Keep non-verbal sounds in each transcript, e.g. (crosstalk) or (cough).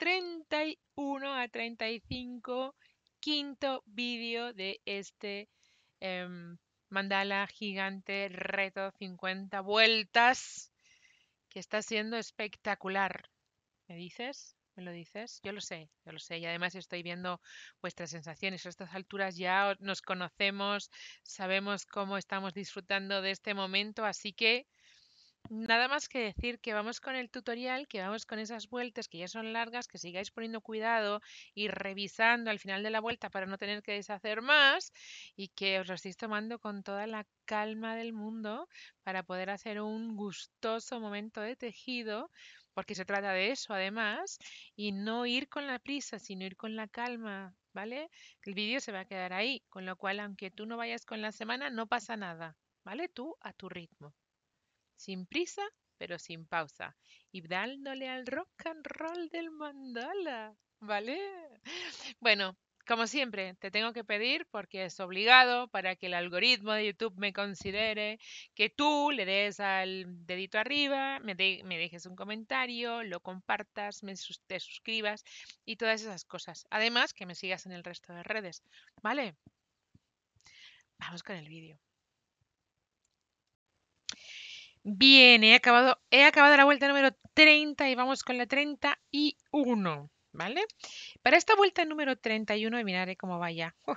31 a 35, quinto vídeo de este em, mandala gigante reto 50 vueltas que está siendo espectacular. ¿Me dices? ¿Me lo dices? Yo lo sé, yo lo sé. Y además estoy viendo vuestras sensaciones. A estas alturas ya nos conocemos, sabemos cómo estamos disfrutando de este momento, así que Nada más que decir que vamos con el tutorial, que vamos con esas vueltas que ya son largas, que sigáis poniendo cuidado y revisando al final de la vuelta para no tener que deshacer más y que os lo estéis tomando con toda la calma del mundo para poder hacer un gustoso momento de tejido, porque se trata de eso además, y no ir con la prisa, sino ir con la calma, ¿vale? El vídeo se va a quedar ahí, con lo cual aunque tú no vayas con la semana, no pasa nada, ¿vale? Tú a tu ritmo sin prisa, pero sin pausa, y dándole al rock and roll del mandala, ¿vale? Bueno, como siempre, te tengo que pedir, porque es obligado, para que el algoritmo de YouTube me considere, que tú le des al dedito arriba, me, dejes un comentario, lo compartas, me, te suscribas y todas esas cosas. Además, que me sigas en el resto de redes, ¿vale? Vamos con el vídeo. Bien, he acabado, he acabado la vuelta número 30 y vamos con la 31, ¿vale? Para esta vuelta número 31, y miraré cómo vaya. Oh,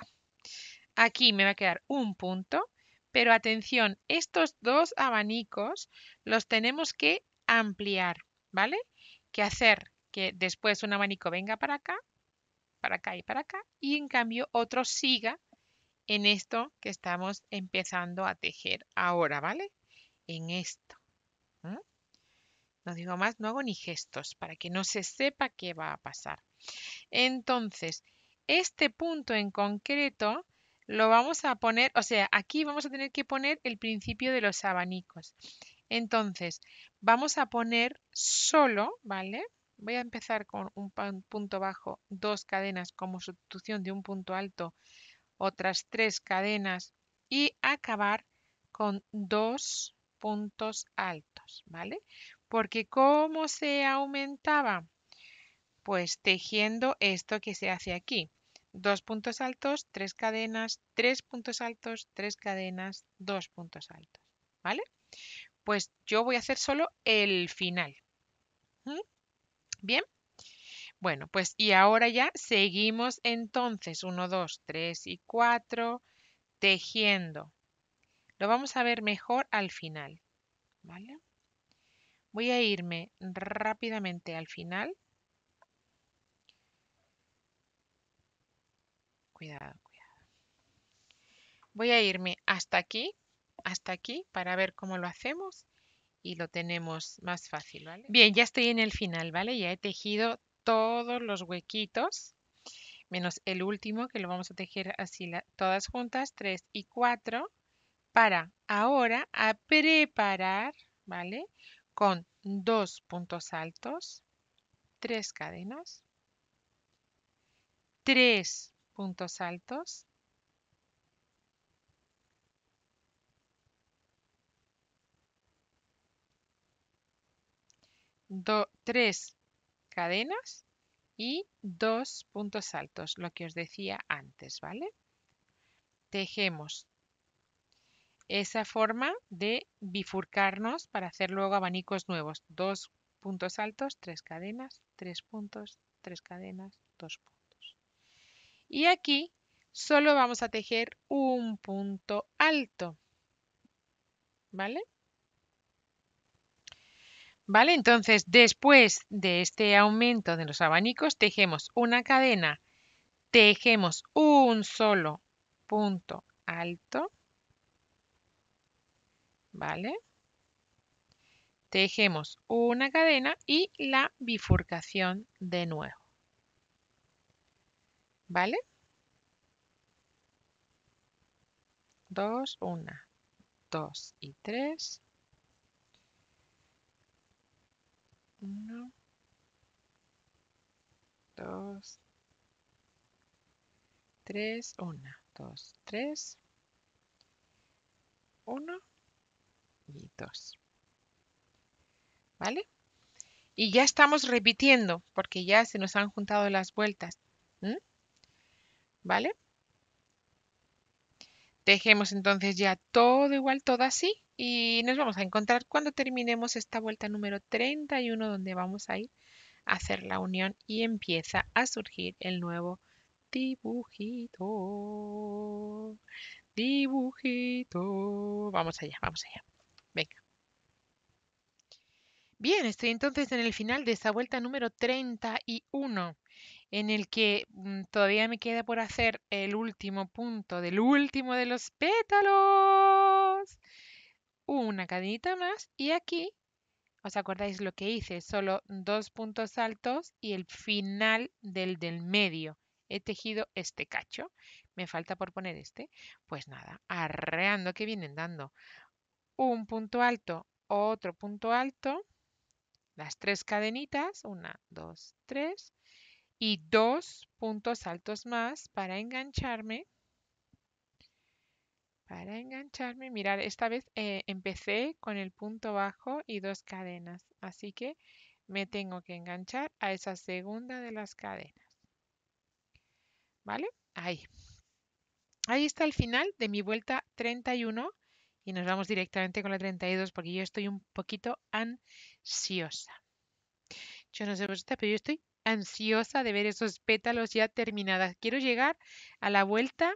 aquí me va a quedar un punto, pero atención, estos dos abanicos los tenemos que ampliar, ¿vale? Que hacer que después un abanico venga para acá, para acá y para acá, y en cambio otro siga en esto que estamos empezando a tejer ahora, ¿vale? en esto. No digo más, no hago ni gestos para que no se sepa qué va a pasar. Entonces, este punto en concreto lo vamos a poner, o sea, aquí vamos a tener que poner el principio de los abanicos. Entonces, vamos a poner solo, ¿vale? Voy a empezar con un punto bajo, dos cadenas como sustitución de un punto alto, otras tres cadenas y acabar con dos puntos altos, ¿vale? Porque ¿cómo se aumentaba? Pues tejiendo esto que se hace aquí. Dos puntos altos, tres cadenas, tres puntos altos, tres cadenas, dos puntos altos, ¿vale? Pues yo voy a hacer solo el final. ¿Mm? ¿Bien? Bueno, pues y ahora ya seguimos entonces 1, 2, 3 y 4 tejiendo vamos a ver mejor al final. Voy a irme rápidamente al final. Cuidado, cuidado. Voy a irme hasta aquí, hasta aquí, para ver cómo lo hacemos y lo tenemos más fácil, Bien, ya estoy en el final, ¿vale? Ya he tejido todos los huequitos, menos el último, que lo vamos a tejer así todas juntas, 3 y 4 para ahora a preparar, ¿vale? Con dos puntos altos, tres cadenas, tres puntos altos, do, tres cadenas y dos puntos altos, lo que os decía antes, ¿vale? Tejemos esa forma de bifurcarnos para hacer luego abanicos nuevos. Dos puntos altos, tres cadenas, tres puntos, tres cadenas, dos puntos. Y aquí solo vamos a tejer un punto alto. ¿Vale? ¿Vale? Entonces, después de este aumento de los abanicos, tejemos una cadena, tejemos un solo punto alto Vale. Tejemos una cadena y la bifurcación de nuevo. ¿Vale? 2 1 2 y 3 2 3 1 2 3 1 y ¿Vale? Y ya estamos repitiendo porque ya se nos han juntado las vueltas. ¿Vale? Dejemos entonces ya todo igual, todo así. Y nos vamos a encontrar cuando terminemos esta vuelta número 31 donde vamos a ir a hacer la unión y empieza a surgir el nuevo dibujito. Dibujito. Vamos allá, vamos allá. Venga. Bien, estoy entonces en el final de esta vuelta número 31, en el que mm, todavía me queda por hacer el último punto del último de los pétalos. Una cadenita más y aquí, ¿os acordáis lo que hice? Solo dos puntos altos y el final del del medio. He tejido este cacho. Me falta por poner este. Pues nada, arreando que vienen dando un punto alto, otro punto alto, las tres cadenitas, una, dos, tres, y dos puntos altos más para engancharme. Para engancharme, mirar, esta vez eh, empecé con el punto bajo y dos cadenas, así que me tengo que enganchar a esa segunda de las cadenas. ¿Vale? Ahí. Ahí está el final de mi vuelta 31 y nos vamos directamente con la 32 porque yo estoy un poquito ansiosa. Yo no sé vosotras, pero yo estoy ansiosa de ver esos pétalos ya terminadas. Quiero llegar a la vuelta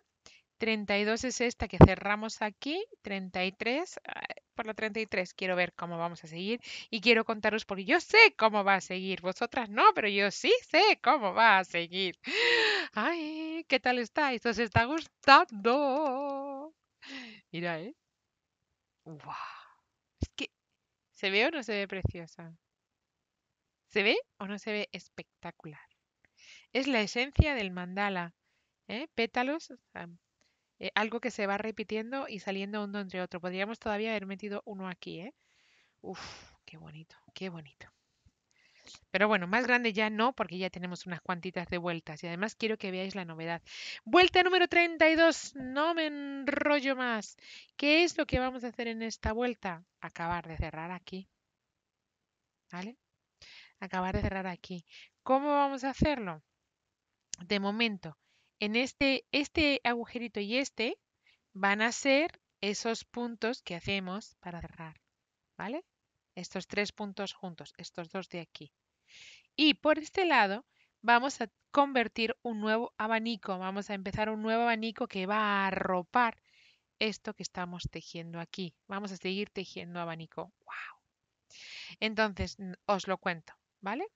32 es esta que cerramos aquí, 33, ah, por la 33 quiero ver cómo vamos a seguir y quiero contaros porque yo sé cómo va a seguir, vosotras no, pero yo sí sé cómo va a seguir. Ay, ¿qué tal estáis? ¿Os está gustando? Mira, ¿eh? ¡Wow! Es que, ¿se ve o no se ve preciosa? ¿Se ve o no se ve espectacular? Es la esencia del mandala. ¿eh? Pétalos, eh, algo que se va repitiendo y saliendo uno entre otro. Podríamos todavía haber metido uno aquí. ¿eh? Uf, qué bonito, qué bonito. Pero bueno, más grande ya no, porque ya tenemos unas cuantitas de vueltas. Y además quiero que veáis la novedad. Vuelta número 32. No me enrollo más. ¿Qué es lo que vamos a hacer en esta vuelta? Acabar de cerrar aquí. ¿Vale? Acabar de cerrar aquí. ¿Cómo vamos a hacerlo? De momento, en este, este agujerito y este van a ser esos puntos que hacemos para cerrar. ¿Vale? estos tres puntos juntos, estos dos de aquí. Y por este lado vamos a convertir un nuevo abanico, vamos a empezar un nuevo abanico que va a arropar esto que estamos tejiendo aquí. Vamos a seguir tejiendo abanico. ¡Wow! Entonces, os lo cuento, ¿vale?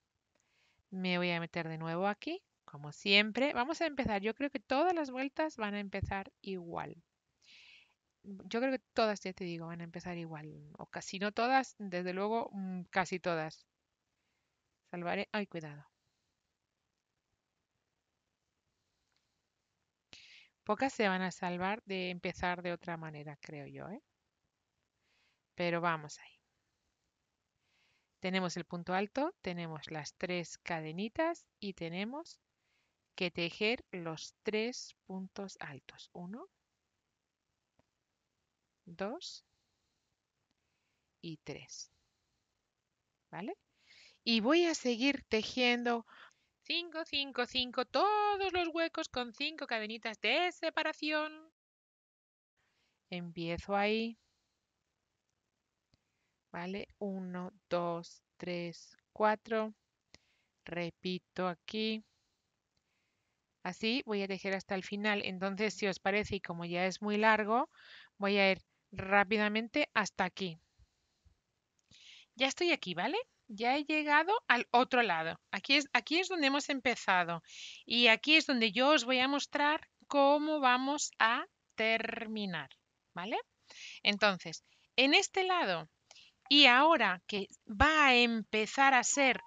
Me voy a meter de nuevo aquí, como siempre. Vamos a empezar. Yo creo que todas las vueltas van a empezar igual yo creo que todas, ya te digo, van a empezar igual. O casi no todas, desde luego, mm, casi todas. Salvaré. Ay, cuidado. Pocas se van a salvar de empezar de otra manera, creo yo. ¿eh? Pero vamos ahí. Tenemos el punto alto, tenemos las tres cadenitas y tenemos que tejer los tres puntos altos. Uno, 2 y 3. ¿Vale? Y voy a seguir tejiendo 5, 5, 5, todos los huecos con 5 cadenitas de separación. Empiezo ahí. ¿Vale? 1, 2, 3, 4. Repito aquí. Así voy a tejer hasta el final. Entonces, si os parece, y como ya es muy largo, voy a ir rápidamente hasta aquí. Ya estoy aquí, ¿vale? Ya he llegado al otro lado. Aquí es, aquí es donde hemos empezado. Y aquí es donde yo os voy a mostrar cómo vamos a terminar, ¿vale? Entonces, en este lado y ahora que va a empezar a ser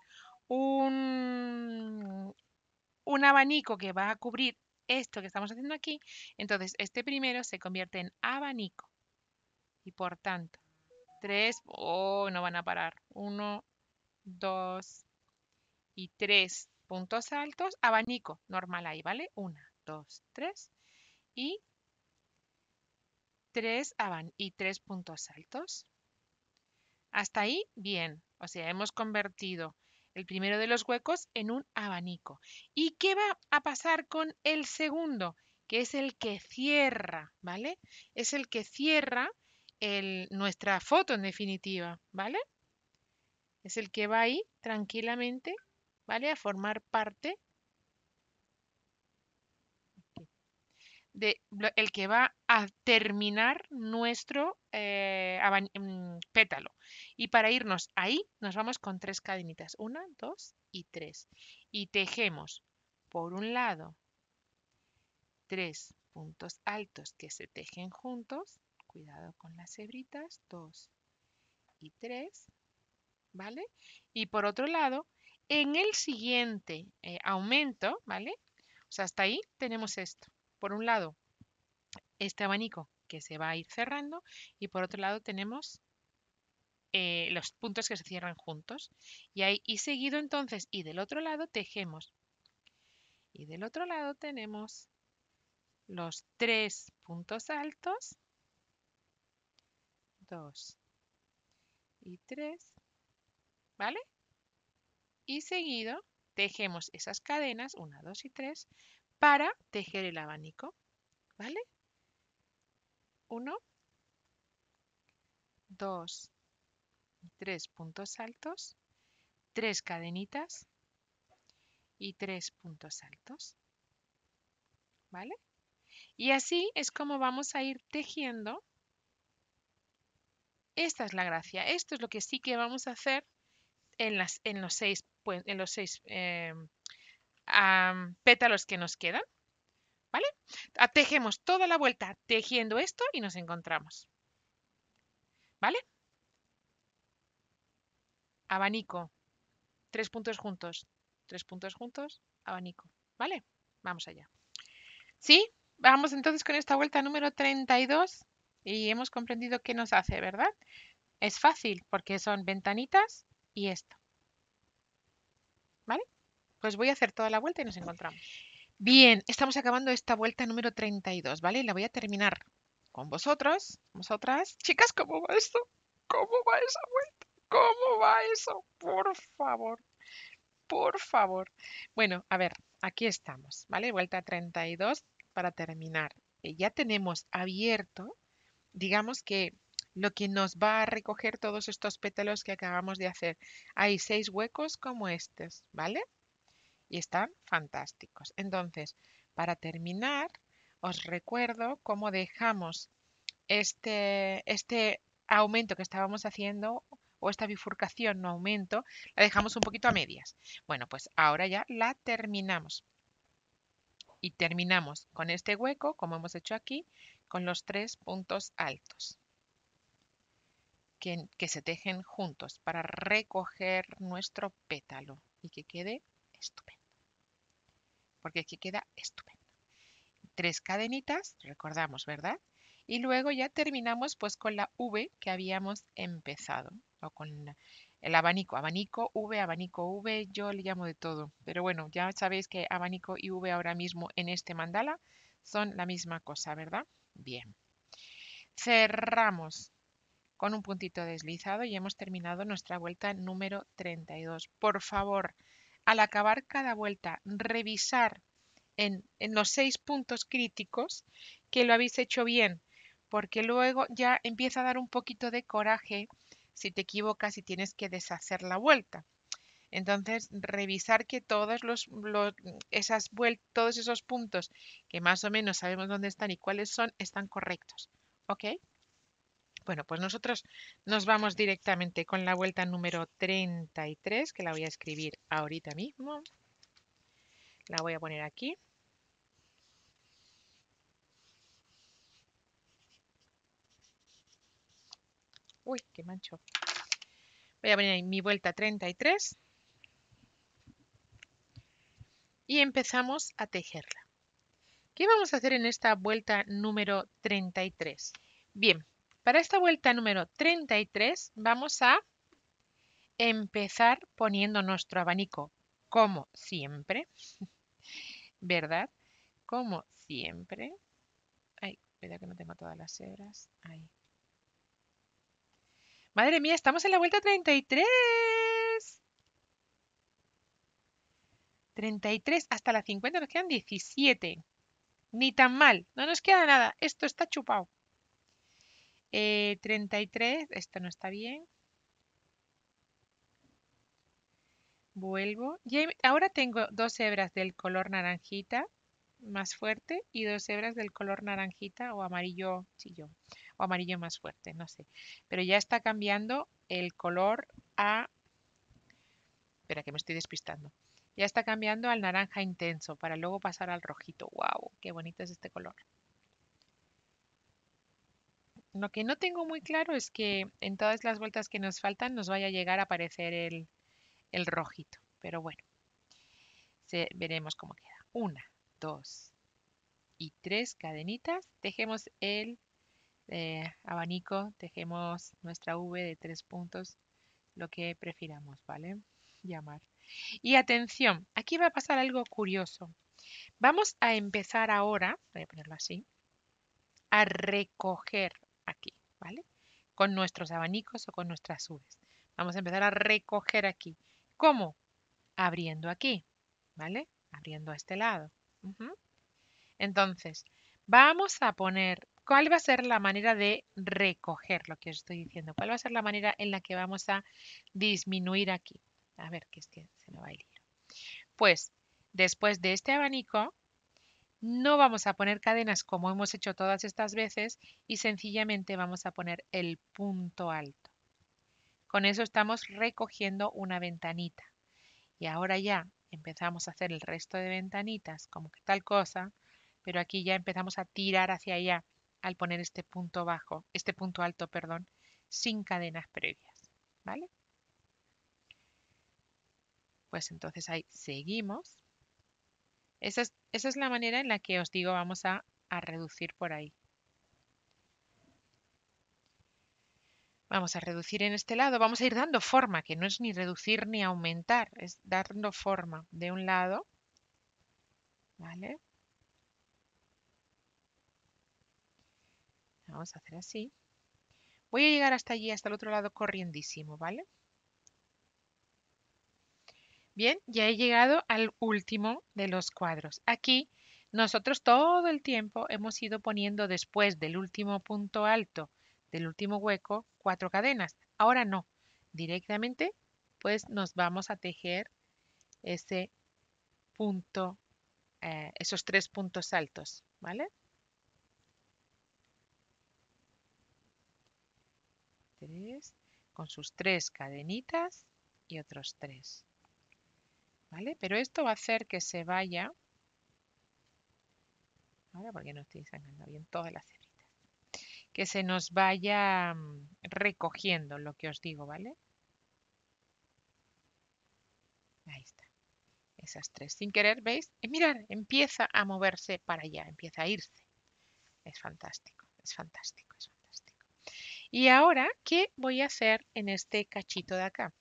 un, un abanico que va a cubrir esto que estamos haciendo aquí, entonces este primero se convierte en abanico y por tanto. tres, oh, no van a parar. uno, dos y tres puntos altos, abanico normal ahí, ¿vale? Una, dos, tres y tres y tres puntos altos. Hasta ahí, bien. O sea, hemos convertido el primero de los huecos en un abanico. ¿Y qué va a pasar con el segundo? Que es el que cierra, ¿vale? Es el que cierra nuestra foto en definitiva, ¿vale? Es el que va ahí tranquilamente, ¿vale? A formar parte de el que va a terminar nuestro eh, mm, pétalo. Y para irnos ahí, nos vamos con tres cadenitas. Una, dos y tres. Y tejemos por un lado tres puntos altos que se tejen juntos cuidado con las hebritas, dos y tres ¿vale? Y por otro lado, en el siguiente eh, aumento, ¿vale? O sea, hasta ahí tenemos esto. Por un lado, este abanico que se va a ir cerrando y por otro lado tenemos eh, los puntos que se cierran juntos. Y ahí y seguido entonces, y del otro lado tejemos. Y del otro lado tenemos los tres puntos altos 2 y 3, ¿vale? Y seguido tejemos esas cadenas, 1, 2 y 3, para tejer el abanico, ¿vale? 1, 2 3 puntos altos, 3 cadenitas y 3 puntos altos, ¿vale? Y así es como vamos a ir tejiendo esta es la gracia. Esto es lo que sí que vamos a hacer en, los seis, eh, pétalos que nos quedan. ¿Vale? Ah, tejemos toda la vuelta tejiendo esto y nos encontramos. ¿Vale? Abanico. Tres puntos juntos. Tres puntos juntos. Abanico. ¿Vale? Vamos allá. ¿Sí? Vamos entonces con esta vuelta número 32 y hemos comprendido qué nos hace, ¿verdad? Es fácil porque son ventanitas y esto. ¿Vale? Pues voy a hacer toda la vuelta y nos encontramos. Bien, estamos acabando esta vuelta número 32, ¿vale? La voy a terminar con vosotros, vosotras. Chicas, ¿cómo va esto? ¿Cómo va esa vuelta? ¿Cómo va eso? Por favor, por favor. Bueno, a ver, aquí estamos, ¿vale? Vuelta 32 para terminar. Eh, ya tenemos abierto digamos que lo que nos va a recoger todos estos pétalos que acabamos de hacer. Hay seis huecos como estos, ¿vale? Y están fantásticos. Entonces, para terminar, os recuerdo cómo dejamos este, este aumento que estábamos haciendo o esta bifurcación no aumento, la dejamos un poquito a medias. Bueno, pues ahora ya la terminamos y terminamos con este hueco, como hemos hecho aquí, con los tres puntos altos que, se tejen juntos para recoger nuestro pétalo y que quede estupendo. Porque aquí queda estupendo. Tres cadenitas, recordamos, ¿verdad? Y luego ya terminamos pues con la V que habíamos empezado o con la el abanico, abanico V, abanico V, yo le llamo de todo. Pero bueno, ya sabéis que abanico y V ahora mismo en este mandala son la misma cosa, ¿verdad? Bien. Cerramos con un puntito deslizado y hemos terminado nuestra vuelta número 32. Por favor, al acabar cada vuelta, revisar en, en los seis puntos críticos que lo habéis hecho bien, porque luego ya empieza a dar un poquito de coraje si te equivocas y tienes que deshacer la vuelta. Entonces, revisar que todos, esos puntos que más o menos sabemos dónde están y cuáles son, están correctos. ¿Ok? Bueno, pues nosotros nos vamos directamente con la vuelta número 33, que la voy a escribir ahorita mismo. La voy a poner aquí. Uy, qué mancho. Voy a poner ahí mi vuelta 33. Y empezamos a tejerla. ¿Qué vamos a hacer en esta vuelta número 33? Bien, para esta vuelta número 33 vamos a empezar poniendo nuestro abanico, como siempre, (laughs) ¿verdad? Como siempre. Ay, cuidado que no tengo todas las hebras. Ahí. Madre mía, estamos en la vuelta 33. 33 hasta la 50 nos quedan 17. Ni tan mal, no nos queda nada. Esto está chupado. 33, eh, esto no está bien. Vuelvo. Y ahora tengo dos hebras del color naranjita más fuerte y dos hebras del color naranjita o amarillo chillón o amarillo más fuerte, no sé. Pero ya está cambiando el color a... Espera, que me estoy despistando. Ya está cambiando al naranja intenso para luego pasar al rojito. ¡Wow! ¡Qué bonito es este color! Lo que no tengo muy claro es que en todas las vueltas que nos faltan nos vaya a llegar a aparecer el, el rojito. Pero bueno, veremos cómo queda. Una, dos y tres cadenitas. Dejemos el eh, abanico tejemos nuestra V de tres puntos, lo que prefiramos, ¿vale? Llamar. Y atención, aquí va a pasar algo curioso. Vamos a empezar ahora, voy a ponerlo así, a recoger aquí, ¿vale? Con nuestros abanicos o con nuestras Vs. Vamos a empezar a recoger aquí. ¿Cómo? Abriendo aquí, ¿vale? Abriendo a este lado. Entonces, vamos a poner ¿Cuál va a ser la manera de recoger lo que os estoy diciendo? ¿Cuál va a ser la manera en la que vamos a disminuir aquí? A ver, que es que se me va a ir. Pues, después de este abanico, no vamos a poner cadenas como hemos hecho todas estas veces y sencillamente vamos a poner el punto alto. Con eso estamos recogiendo una ventanita. Y ahora ya empezamos a hacer el resto de ventanitas como que tal cosa, pero aquí ya empezamos a tirar hacia allá al poner este punto bajo, este punto alto, perdón, sin cadenas previas, ¿vale? Pues entonces ahí seguimos. Esa es, la manera en la que os digo vamos a, a reducir por ahí. Vamos a reducir en este lado, vamos a ir dando forma, que no es ni reducir ni aumentar, es dando forma de un lado, ¿vale? vamos a hacer así. Voy a llegar hasta allí, hasta el otro lado corriendísimo, ¿vale? Bien, ya he llegado al último de los cuadros. Aquí nosotros todo el tiempo hemos ido poniendo después del último punto alto, del último hueco, cuatro cadenas. Ahora no, directamente pues nos vamos a tejer ese punto, eh, esos tres puntos altos, ¿vale? tres con sus tres cadenitas y otros tres. ¿Vale? Pero esto va a hacer que se vaya... Ahora porque no estoy sacando bien todas las cebritas. Que se nos vaya mm, recogiendo lo que os digo, ¿vale? Ahí está. Esas tres. Sin querer, ¿veis? Y mirad, empieza a moverse para allá, empieza a irse. Es fantástico, es fantástico. Es fantástico. Y ahora, ¿qué voy a hacer en este cachito de acá?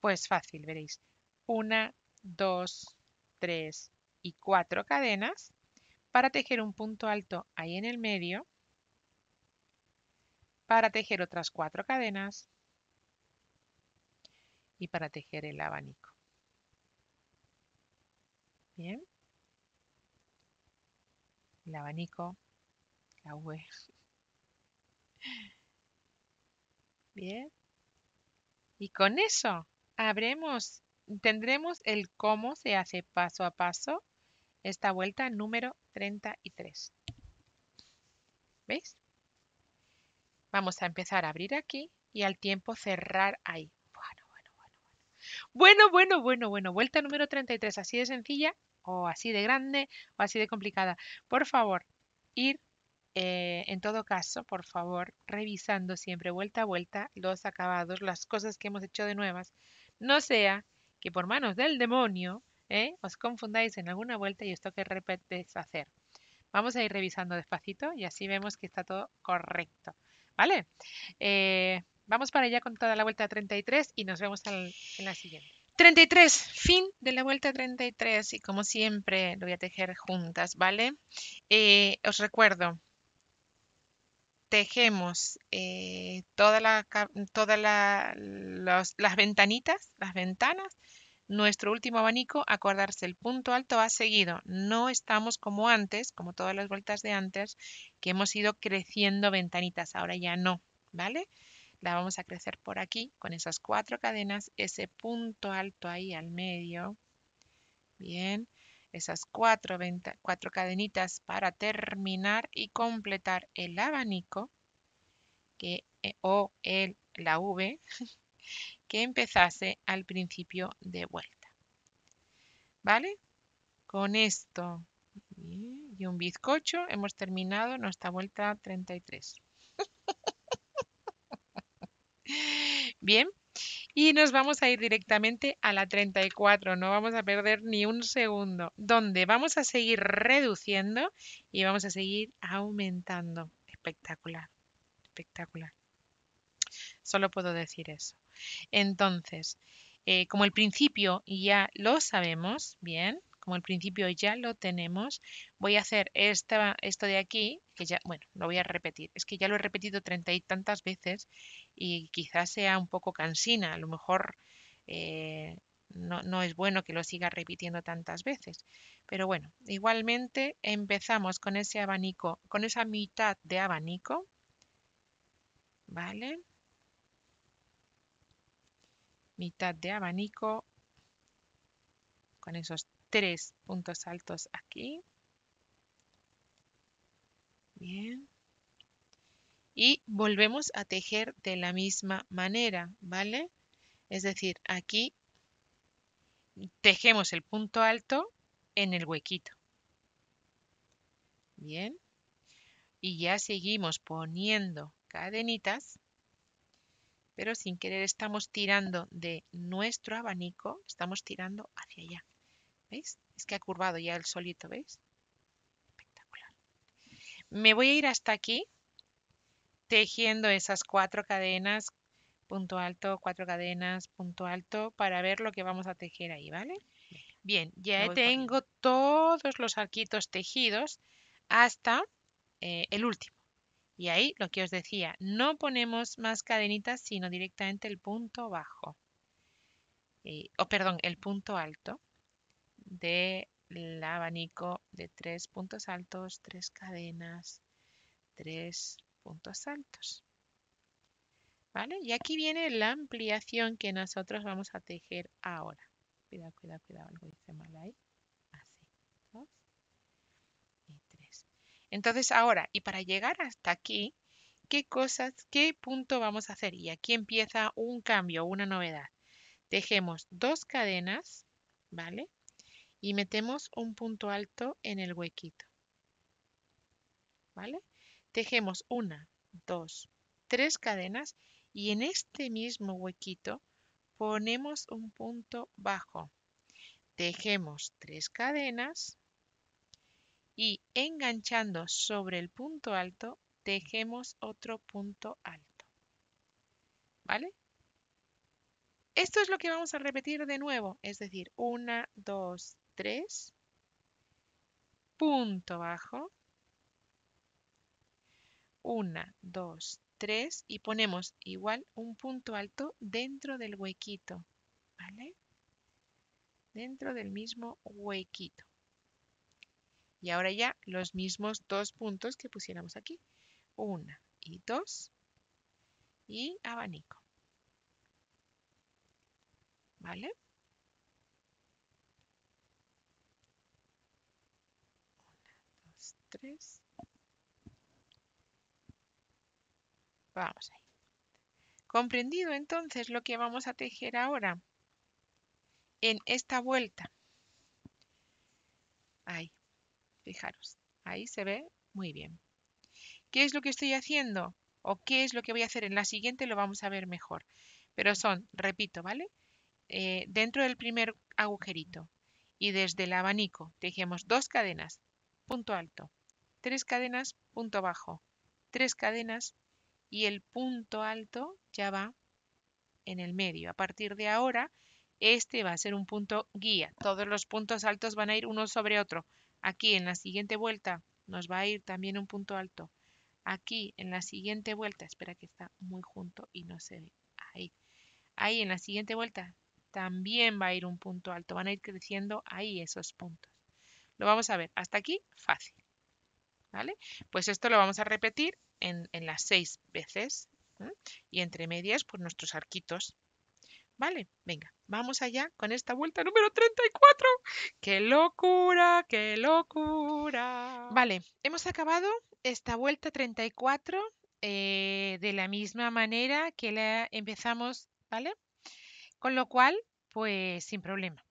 Pues fácil, veréis. Una, dos, tres y cuatro cadenas para tejer un punto alto ahí en el medio, para tejer otras cuatro cadenas y para tejer el abanico. Bien. El abanico, la web. (laughs) Bien. Y con eso habremos, tendremos el cómo se hace paso a paso esta vuelta número 33. ¿Veis? Vamos a empezar a abrir aquí y al tiempo cerrar ahí. Bueno, bueno, bueno, bueno. Bueno, bueno, bueno, bueno. Vuelta número 33. Así de sencilla o así de grande o así de complicada. Por favor, ir eh, en todo caso, por favor, revisando siempre vuelta a vuelta los acabados, las cosas que hemos hecho de nuevas, no sea que por manos del demonio ¿eh? os confundáis en alguna vuelta y os toque hacer. Vamos a ir revisando despacito y así vemos que está todo correcto. ¿Vale? Eh, vamos para allá con toda la vuelta 33 y nos vemos en la siguiente. 33, fin de la vuelta 33 y como siempre lo voy a tejer juntas, ¿vale? os recuerdo, tejemos eh, todas las ventanitas, las ventanas, nuestro último abanico, acordarse, el punto alto ha seguido. No estamos como antes, como todas las vueltas de antes, que hemos ido creciendo ventanitas. Ahora ya no, ¿vale? La vamos a crecer por aquí con esas cuatro cadenas, ese punto alto ahí al medio. Bien esas cuatro, cadenitas para terminar y completar el abanico que, eh, o el, la V (laughs) que empezase al principio de vuelta. ¿Vale? Con esto y un bizcocho hemos terminado nuestra vuelta 33. (laughs) Bien, y nos vamos a ir directamente a la 34, no vamos a perder ni un segundo, donde vamos a seguir reduciendo y vamos a seguir aumentando. Espectacular, espectacular. Solo puedo decir eso. Entonces, eh, como el principio ya lo sabemos bien, como el principio ya lo tenemos, voy a hacer esta, esto de aquí, que ya, bueno, lo voy a repetir. Es que ya lo he repetido treinta y tantas veces y quizás sea un poco cansina. A lo mejor eh, no, no es bueno que lo siga repitiendo tantas veces. Pero bueno, igualmente empezamos con ese abanico, con esa mitad de abanico. ¿Vale? mitad de abanico con esos tres puntos altos aquí. Bien. Y volvemos a tejer de la misma manera, ¿vale? Es decir, aquí tejemos el punto alto en el huequito. Bien. Y ya seguimos poniendo cadenitas, pero sin querer estamos tirando de nuestro abanico, estamos tirando hacia allá. ¿Veis? Es que ha curvado ya el solito, ¿veis? Espectacular. Me voy a ir hasta aquí, tejiendo esas cuatro cadenas, punto alto, cuatro cadenas, punto alto, para ver lo que vamos a tejer ahí, ¿vale? Bien, ya tengo todos los arquitos tejidos hasta eh, el último. Y ahí lo que os decía, no ponemos más cadenitas, sino directamente el punto bajo. Eh, o perdón, el punto alto de de abanico de tres puntos altos, tres cadenas, tres puntos altos. ¿Vale? Y aquí viene la ampliación que nosotros vamos a tejer ahora. Cuidado, cuidado, cuidado, algo mal ahí. Así, dos y tres. Entonces ahora, y para llegar hasta aquí, ¿qué cosas, qué punto vamos a hacer? Y aquí empieza un cambio, una novedad. Tejemos dos cadenas, ¿vale? y metemos un punto alto en el huequito. ¿Vale? Tejemos una, dos, tres cadenas y en este mismo huequito ponemos un punto bajo. Tejemos tres cadenas y enganchando sobre el punto alto tejemos otro punto alto. ¿Vale? Esto es lo que vamos a repetir de nuevo, es decir, una, dos, 3, punto bajo, 1, 2, 3 y ponemos igual un punto alto dentro del huequito, ¿vale? Dentro del mismo huequito. Y ahora ya los mismos dos puntos que pusiéramos aquí, 1 y 2 y abanico. ¿Vale? Vamos ahí. Comprendido entonces lo que vamos a tejer ahora en esta vuelta. Ahí, fijaros, ahí se ve muy bien. ¿Qué es lo que estoy haciendo? ¿O qué es lo que voy a hacer en la siguiente? Lo vamos a ver mejor. Pero son, repito, ¿vale? Eh, dentro del primer agujerito y desde el abanico tejemos dos cadenas, punto alto, tres cadenas, punto bajo, tres cadenas y el punto alto ya va en el medio. A partir de ahora, este va a ser un punto guía. Todos los puntos altos van a ir uno sobre otro. Aquí en la siguiente vuelta nos va a ir también un punto alto. Aquí en la siguiente vuelta, espera que está muy junto y no se ve. Ahí. Ahí en la siguiente vuelta también va a ir un punto alto. Van a ir creciendo ahí esos puntos. Lo vamos a ver. Hasta aquí, fácil. ¿vale? Pues esto lo vamos a repetir en, las seis veces y entre medias pues nuestros arquitos, ¿vale? Venga, vamos allá con esta vuelta número 34. ¡Qué locura, qué locura! Vale, hemos acabado esta vuelta 34 eh, de la misma manera que la empezamos, ¿vale? Con lo cual, pues sin problema.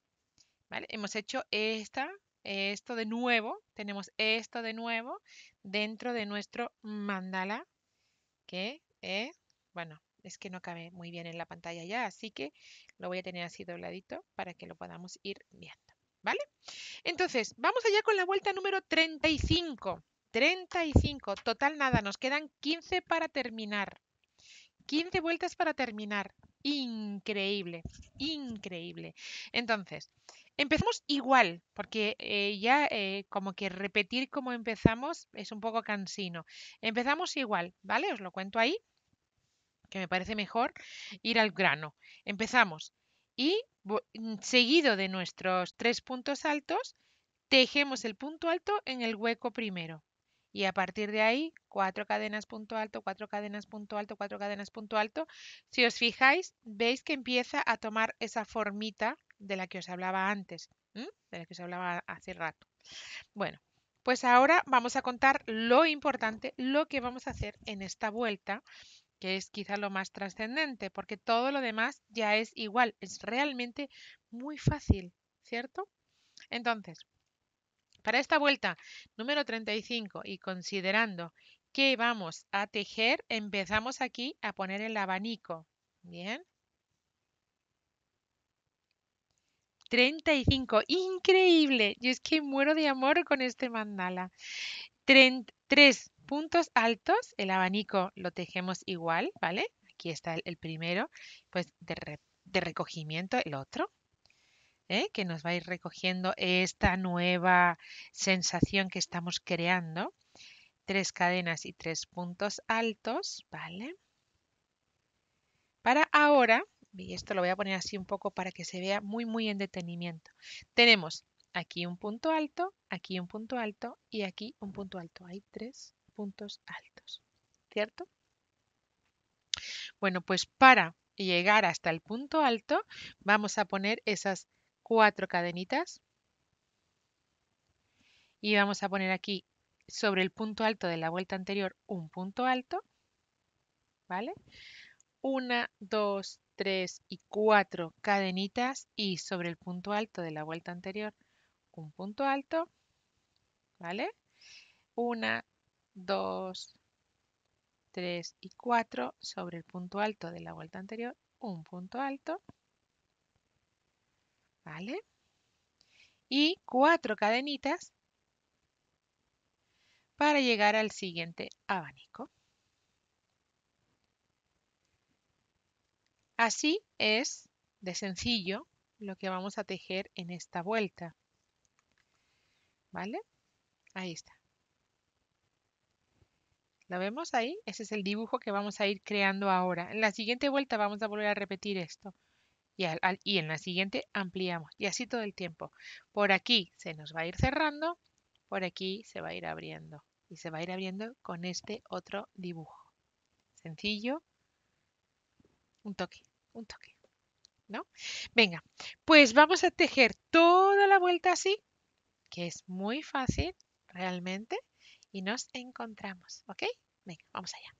¿Vale? Hemos hecho esta eh, esto de nuevo, tenemos esto de nuevo dentro de nuestro mandala, que, eh, bueno, es que no cabe muy bien en la pantalla ya, así que lo voy a tener así dobladito para que lo podamos ir viendo, ¿vale? Entonces, vamos allá con la vuelta número 35. 35, total nada, nos quedan 15 para terminar. 15 vueltas para terminar. Increíble, increíble. Entonces, Empezamos igual, porque eh, ya eh, como que repetir como empezamos es un poco cansino. Empezamos igual, ¿vale? Os lo cuento ahí, que me parece mejor ir al grano. Empezamos y mm, seguido de nuestros tres puntos altos, tejemos el punto alto en el hueco primero. Y a partir de ahí, cuatro cadenas punto alto, cuatro cadenas punto alto, cuatro cadenas punto alto. Si os fijáis, veis que empieza a tomar esa formita de la que os hablaba antes, de la que os hablaba hace rato. Bueno, pues ahora vamos a contar lo importante, lo que vamos a hacer en esta vuelta, que es quizá lo más trascendente, porque todo lo demás ya es igual, es realmente muy fácil, ¿cierto? Entonces, para esta vuelta número 35 y considerando que vamos a tejer, empezamos aquí a poner el abanico, ¿bien? 35. Increíble. Yo es que muero de amor con este mandala. tres puntos altos. El abanico lo tejemos igual, ¿vale? Aquí está el, primero, pues de, recogimiento el otro. ¿eh? que nos va a ir recogiendo esta nueva sensación que estamos creando. Tres cadenas y tres puntos altos, ¿vale? Para ahora y esto lo voy a poner así un poco para que se vea muy, muy en detenimiento. Tenemos aquí un punto alto, aquí un punto alto y aquí un punto alto. Hay tres puntos altos, ¿cierto? Bueno, pues para llegar hasta el punto alto vamos a poner esas cuatro cadenitas y vamos a poner aquí sobre el punto alto de la vuelta anterior un punto alto, ¿vale? 1, 2, 3 y 4 cadenitas y sobre el punto alto de la vuelta anterior un punto alto, ¿vale? 1, 2, 3 y 4 sobre el punto alto de la vuelta anterior un punto alto, ¿vale? Y 4 cadenitas para llegar al siguiente abanico. Así es de sencillo lo que vamos a tejer en esta vuelta. ¿Vale? Ahí está. ¿La vemos ahí? Ese es el dibujo que vamos a ir creando ahora. En la siguiente vuelta vamos a volver a repetir esto. Y, y en la siguiente ampliamos. Y así todo el tiempo. Por aquí se nos va a ir cerrando. Por aquí se va a ir abriendo. Y se va a ir abriendo con este otro dibujo. Sencillo, un toque, un toque. ¿No? Venga, pues vamos a tejer toda la vuelta así, que es muy fácil realmente, y nos encontramos, ¿ok? Venga, vamos allá.